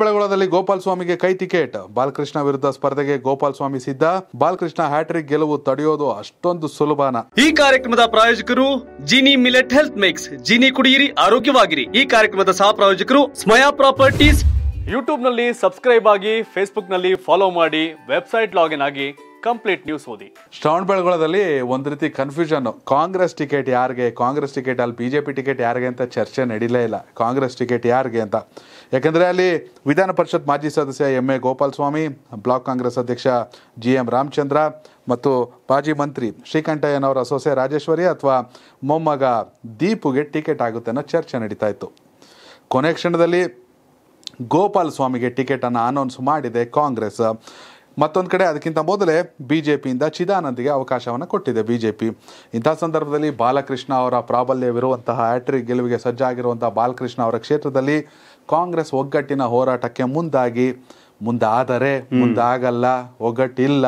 ಬೆಳಗೊಳದಲ್ಲಿ ಗೋಪಾಲ್ ಸ್ವಾಮಿಗೆ ಕೈ ಟಿಕೆಟ್ ಬಾಲಕೃಷ್ಣ ವಿರುದ್ಧ ಸ್ಪರ್ಧೆಗೆ ಗೋಪಾಲ್ ಸ್ವಾಮಿ ಸಿದ್ಧ ಬಾಲಕೃಷ್ಣ ಹ್ಯಾಟ್ರಿಕ್ ಗೆಲುವು ತಡೆಯೋದು ಅಷ್ಟೊಂದು ಸುಲಭನ ಈ ಕಾರ್ಯಕ್ರಮದ ಪ್ರಾಯೋಜಕರು Jini millet health mix Jini ಕುಡಿಯಿರಿ ಆರೋಗ್ಯವಾಗಿರಿ ಈ ಕಾರ್ಯಕ್ರಮದ ಸಹ ಪ್ರಾಯೋಜಕರು ಸ್ಮಯಾ ಪ್ರಾಪರ್ಟೀಸ್ ನಲ್ಲಿ ಸಬ್ಸ್ಕ್ರೈಬ್ ಆಗಿ ನಲ್ಲಿ ಫಾಲೋ ಮಾಡಿ ವೆಬ್ಸೈಟ್ ಲಾಗಿನ್ ಆಗಿ ಕಂಪ್ಲೀಟ್ ನ್ಯೂಸ್ ಓದಿ ಶ್ರಾವಣ ಬೆಳಗೊಳದಲ್ಲಿ ಒಂದು ರೀತಿ ಕನ್ಫ್ಯೂಷನ್ ಕಾಂಗ್ರೆಸ್ ಟಿಕೆಟ್ ಯಾರಿಗೆ ಕಾಂಗ್ರೆಸ್ ಟಿಕೆಟ್ ಅಲ್ಲಿ ಬಿಜೆಪಿ ಟಿಕೆಟ್ ಯಾರಿಗೆ ಅಂತ ಚರ್ಚೆ ನಡೀಲೇ ಇಲ್ಲ ಕಾಂಗ್ರೆಸ್ ಟಿಕೆಟ್ ಯಾರಿಗೆ ಅಂತ ಯಾಕಂದ್ರೆ ಅಲ್ಲಿ ವಿಧಾನ ಪರಿಷತ್ ಮಾಜಿ ಸದಸ್ಯ M A Gopalaswamy block Congress ಅಧ್ಯಕ್ಷ ಜಿ ಎಂ ರಾಮಚಂದ್ರ ಮತ್ತು ಮಾಜಿ ಮಂತ್ರಿ ಶ್ರೀಕಂಠಯ್ಯನವರ ಸೊಸೆ ರಾಜೇಶ್ವರಿ ಅಥವಾ ಮೊಮ್ಮಗ ದೀಪುಗೆ ಟಿಕೆಟ್ ಆಗುತ್ತೆ ಅನ್ನೋ ಚರ್ಚೆ ನಡೀತಾ ಇತ್ತು ಕೊನೆ ಕ್ಷಣದಲ್ಲಿ ಗೋಪಾಲ ಸ್ವಾಮಿಗೆ ಟಿಕೆಟನ್ನು ಅನೌನ್ಸ್ ಮಾಡಿದೆ ಕಾಂಗ್ರೆಸ್ ಮತ್ತೊಂದು ಕಡೆ ಅದಕ್ಕಿಂತ ಮೊದಲೇ ಬಿ ಜೆ ಪಿಯಿಂದ ಚಿದಾನಂದಿಗೆ ಅವಕಾಶವನ್ನು ಕೊಟ್ಟಿದೆ ಬಿ ಜೆ ಪಿ ಇಂಥ ಸಂದರ್ಭದಲ್ಲಿ ಬಾಲಕೃಷ್ಣ ಅವರ ಪ್ರಾಬಲ್ಯವಿರುವಂತಹ ಹ್ಯಾಟ್ರಿಕ್ ಗೆಲುವಿಗೆ ಸಜ್ಜಾಗಿರುವಂತಹ ಬಾಲಕೃಷ್ಣ ಅವರ ಕ್ಷೇತ್ರದಲ್ಲಿ ಕಾಂಗ್ರೆಸ್ ಒಗ್ಗಟ್ಟಿನ ಹೋರಾಟಕ್ಕೆ ಮುಂದಾಗಿ ಮುಂದಾದರೆ ಮುಂದಾಗಲ್ಲ ಒಗ್ಗಟ್ಟಿಲ್ಲ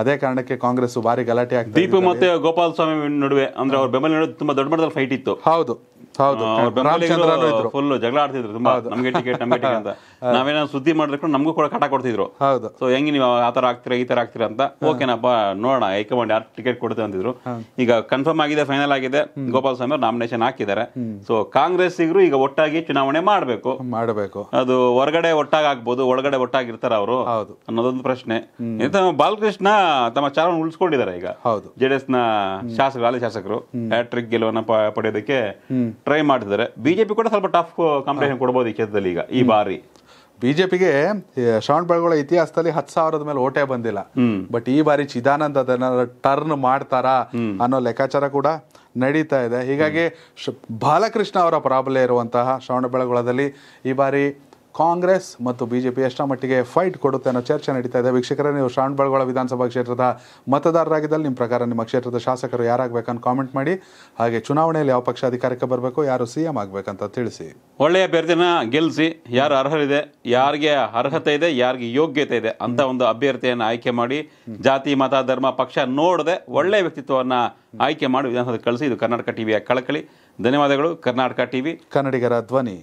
ಅದೇ ಕಾರಣಕ್ಕೆ ಕಾಂಗ್ರೆಸ್ ಭಾರಿ ಗಲಾಟೆ ಆಗ್ತದೆ ದೀಪು ಮತ್ತೆ ಗೋಪಾಲ ಸ್ವಾಮಿ ನಡುವೆ ಅಂದ್ರೆ ಅವ್ರ ಬೆಂಬಲ ನಡುವೆ ತುಂಬಾ ದೊಡ್ಡ ಮಟ್ಟದಲ್ಲಿ ಫೈಟ್ ಇತ್ತು ಹೌದು ಫುಲ್ ಜಗಳ ಆಡ್ತಿದ್ರು ತುಂಬಾ ನಮ್ಗೆ ಟಿಕೆಟ್ ನಮಗೆ ಟಿಕೆಟ್ ಅಂತ ಸುದ್ದಿ ಮಾಡಿದ್ರು ನಮಗೂ ಕೂಡ ಕಟ ಕೊಡ್ತಿದ್ರು ಸೊ ಹೆಂಗ್ ನೀವು ಆ ತರ ಆಗ್ತೀರಾ ಈ ತರ ಆಗ್ತೀರಾ ಅಂತ ಓಕೆನಪ್ಪ ನೋಡೋಣ ಹೈಕಮಾಂಡ್ ಯಾರು ಟಿಕೆಟ್ ಕೊಡುತ್ತೆ ಅಂತಿದ್ರು ಈಗ ಕನ್ಫರ್ಮ್ ಆಗಿದೆ ಫೈನಲ್ ಆಗಿದೆ ಗೋಪಾಲ್ ಸ್ವಾಮಿ ಅವ್ರು ನಾಮಿನೇಷನ್ ಹಾಕಿದ್ದಾರೆ ಸೊ ಕಾಂಗ್ರೆಸ್ಸಿಗರು ಈಗ ಒಟ್ಟಾಗಿ ಚುನಾವಣೆ ಮಾಡಬೇಕು ಮಾಡಬೇಕು ಅದು ಹೊರಗಡೆ ಒಟ್ಟಾಗಿ ಆಗ್ಬೋದು ಒಳಗಡೆ ಇರ್ತಾರ ಅವರು ಅನ್ನೋದೊಂದು ಪ್ರಶ್ನೆ ಬಾಲಕೃಷ್ಣ ತಮ್ಮ ಚಾರವನ್ನು ಉಳಿಸ್ಕೊಂಡಿದ್ದಾರೆ ಈಗ ಹೌದು ಜೆಡಿಎಸ್ ನ ಶಾಸಕರು ಹಾಲಿ ಶಾಸಕರು ಹ್ಯಾಟ್ರಿಕ್ ಗೆಲುವನ್ನ ಪಡೆಯೋದಕ್ಕೆ ಟ್ರೈ ಮಾಡಿದರೆ ಬಿಜೆಪಿ ಕೂಡ ಸ್ವಲ್ಪ ಟಫ್ ಕಾಂಪಿಟೇಷನ್ uh, ಕೊಡ್ಬೋದು ಈ ಕ್ಷೇತ್ರದಲ್ಲಿ ಈಗ ಈ ಬಾರಿ ಬಿಜೆಪಿಗೆ ಶ್ರವಣ್ ಬೆಳಗೊಳ ಇತಿಹಾಸದಲ್ಲಿ ಹತ್ತು ಸಾವಿರದ ಮೇಲೆ ಓಟೆ ಬಂದಿಲ್ಲ ಬಟ್ ಈ ಬಾರಿ ಚಿದಾನಂದ ಅದನ್ನ ಟರ್ನ್ ಮಾಡ್ತಾರಾ ಅನ್ನೋ ಲೆಕ್ಕಾಚಾರ ಕೂಡ ನಡೀತಾ ಇದೆ ಹೀಗಾಗಿ ಬಾಲಕೃಷ್ಣ ಅವರ ಪ್ರಾಬಲ್ಯ ಇರುವಂತಹ ಶ್ರವಣ ಬೆಳಗೊಳದಲ್ಲಿ ಈ ಬಾರಿ ಕಾಂಗ್ರೆಸ್ ಮತ್ತು ಬಿ ಜೆ ಪಿ ಎಷ್ಟರ ಮಟ್ಟಿಗೆ ಫೈಟ್ ಕೊಡುತ್ತೆ ಅನ್ನೋ ಚರ್ಚೆ ನಡೀತಾ ಇದೆ ವೀಕ್ಷಕರೇ ನೀವು ಶ್ರಾವಣ ವಿಧಾನಸಭಾ ಕ್ಷೇತ್ರದ ಮತದಾರರಾಗಿದ್ದಲ್ಲಿ ನಿಮ್ಮ ಪ್ರಕಾರ ನಿಮ್ಮ ಕ್ಷೇತ್ರದ ಶಾಸಕರು ಯಾರಾಗಬೇಕಂತ ಕಾಮೆಂಟ್ ಮಾಡಿ ಹಾಗೆ ಚುನಾವಣೆಯಲ್ಲಿ ಯಾವ ಪಕ್ಷ ಅಧಿಕಾರಕ್ಕೆ ಬರಬೇಕು ಯಾರು ಸಿ ಎಂ ಆಗಬೇಕಂತ ತಿಳಿಸಿ ಒಳ್ಳೆಯ ಅಭ್ಯರ್ಥಿನ ಗೆಲ್ಲಿಸಿ ಯಾರು ಅರ್ಹರಿದೆ ಯಾರಿಗೆ ಅರ್ಹತೆ ಇದೆ ಯಾರಿಗೆ ಯೋಗ್ಯತೆ ಇದೆ ಅಂತ ಒಂದು ಅಭ್ಯರ್ಥಿಯನ್ನು ಆಯ್ಕೆ ಮಾಡಿ ಜಾತಿ ಮತ ಧರ್ಮ ಪಕ್ಷ ನೋಡದೆ ಒಳ್ಳೆಯ ವ್ಯಕ್ತಿತ್ವವನ್ನು ಆಯ್ಕೆ ಮಾಡಿ ವಿಧಾನಸಭೆ ಕಳಿಸಿ ಇದು ಕರ್ನಾಟಕ ಟಿವಿಯ ಕಳಕಳಿ ಧನ್ಯವಾದಗಳು ಕರ್ನಾಟಕ ಟಿವಿ ಕನ್ನಡಿಗರ ಧ್ವನಿ